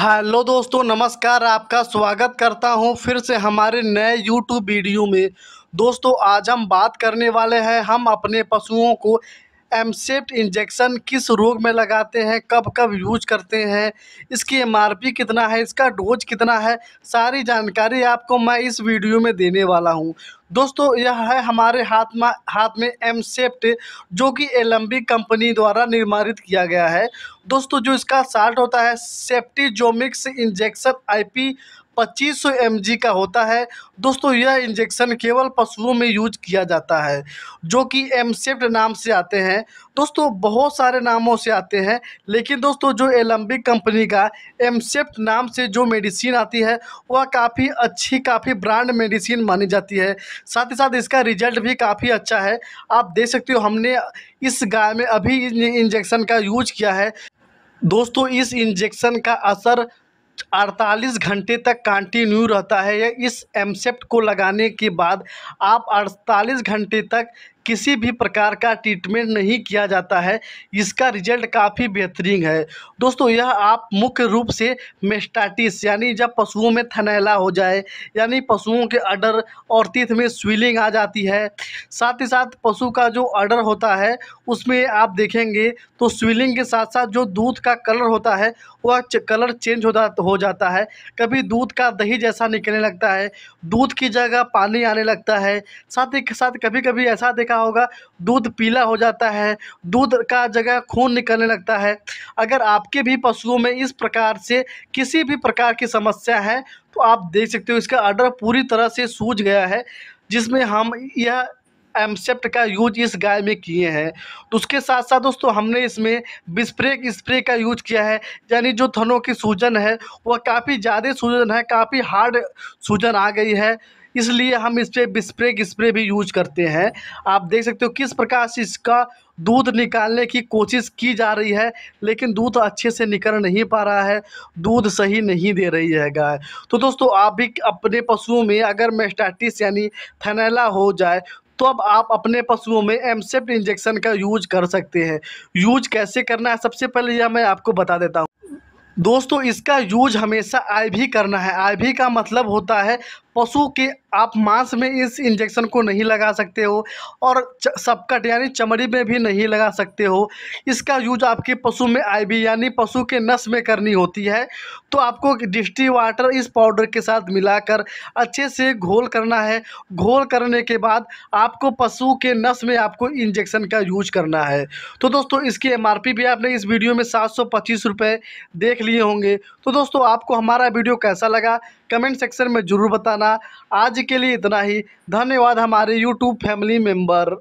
hello दोस्तों नमस्कार आपका स्वागत करता हूं फिर से हमारे नए यूट्यूब वीडियो में दोस्तों आज हम बात करने वाले हैं हम अपने पशुओं को एमसेप्ट इंजेक्शन किस रोग में लगाते हैं कब कब यूज करते हैं इसकी एमआरपी कितना है इसका डोज कितना है सारी जानकारी आपको मैं इस वीडियो में देने वाला हूँ दोस्तों यह है हमारे हाथ में हाथ में एम जो कि एलम्बी कंपनी द्वारा निर्माणित किया गया है दोस्तों जो इसका शार्ट होता है सेप्टीजोमिक्स इंजेक्शन आई पच्चीस सौ का होता है दोस्तों यह इंजेक्शन केवल पशुओं में यूज किया जाता है जो कि एमसेफ्ट नाम से आते हैं दोस्तों बहुत सारे नामों से आते हैं लेकिन दोस्तों जो एलम्बिक कंपनी का एमसेफ्ट नाम से जो मेडिसिन आती है वह काफ़ी अच्छी काफ़ी ब्रांड मेडिसिन मानी जाती है साथ ही साथ इसका रिजल्ट भी काफ़ी अच्छा है आप देख सकते हो हमने इस गाय में अभी इंजेक्शन का यूज किया है दोस्तों इस इंजेक्शन का असर 48 घंटे तक कंटिन्यू रहता है इस एमसेप्ट e को लगाने के बाद आप 48 घंटे तक किसी भी प्रकार का ट्रीटमेंट नहीं किया जाता है इसका रिजल्ट काफ़ी बेहतरीन है दोस्तों यह आप मुख्य रूप से मेस्टाटिस यानी जब पशुओं में थनैला हो जाए यानी पशुओं के अडर और तीर्थ में स्वीलिंग आ जाती है साथ ही साथ पशु का जो अडर होता है उसमें आप देखेंगे तो स्वीलिंग के साथ साथ जो दूध का कलर होता है वह कलर चेंज हो, जा, हो जाता है कभी दूध का दही जैसा निकलने लगता है दूध की जगह पानी आने लगता है साथ ही साथ कभी कभी ऐसा देख क्या होगा दूध पीला हो जाता है दूध का जगह खून निकलने लगता है अगर आपके भी पशुओं में इस प्रकार से किसी भी प्रकार की समस्या है तो आप देख सकते हो इसका आर्डर पूरी तरह से सूझ गया है जिसमें हम यह एमसेप्ट का यूज इस गाय में किए हैं तो उसके साथ साथ दोस्तों हमने इसमें बिस्प्रेक स्प्रे का यूज किया है यानी जो थनों की सूजन है वह काफ़ी ज़्यादा सूजन है काफ़ी हार्ड सूजन आ गई है इसलिए हम इस पर बिस्प्रेक स्प्रे भी यूज करते हैं आप देख सकते हो किस प्रकार से इसका दूध निकालने की कोशिश की जा रही है लेकिन दूध अच्छे से निकल नहीं पा रहा है दूध सही नहीं दे रही है गाय तो दोस्तों आप भी अपने पशुओं में अगर मेस्टाटिस यानी थनैला हो जाए तो अब आप अपने पशुओं में एमसेप्ट इंजेक्शन का यूज कर सकते हैं यूज कैसे करना है सबसे पहले यह मैं आपको बता देता हूँ दोस्तों इसका यूज हमेशा आई भी करना है आई भी का मतलब होता है पशु के आप मांस में इस इंजेक्शन को नहीं लगा सकते हो और सबकट यानी चमड़ी में भी नहीं लगा सकते हो इसका यूज आपके पशु में आईबी यानी पशु के नस में करनी होती है तो आपको डिस्टी वाटर इस पाउडर के साथ मिलाकर अच्छे से घोल करना है घोल करने के बाद आपको पशु के नस में आपको इंजेक्शन का यूज करना है तो दोस्तों इसकी एम भी आपने इस वीडियो में सात सौ देख लिए होंगे तो दोस्तों आपको हमारा वीडियो कैसा लगा कमेंट सेक्शन में ज़रूर बताना आज के लिए इतना ही धन्यवाद हमारे यूट्यूब फैमिली मेम्बर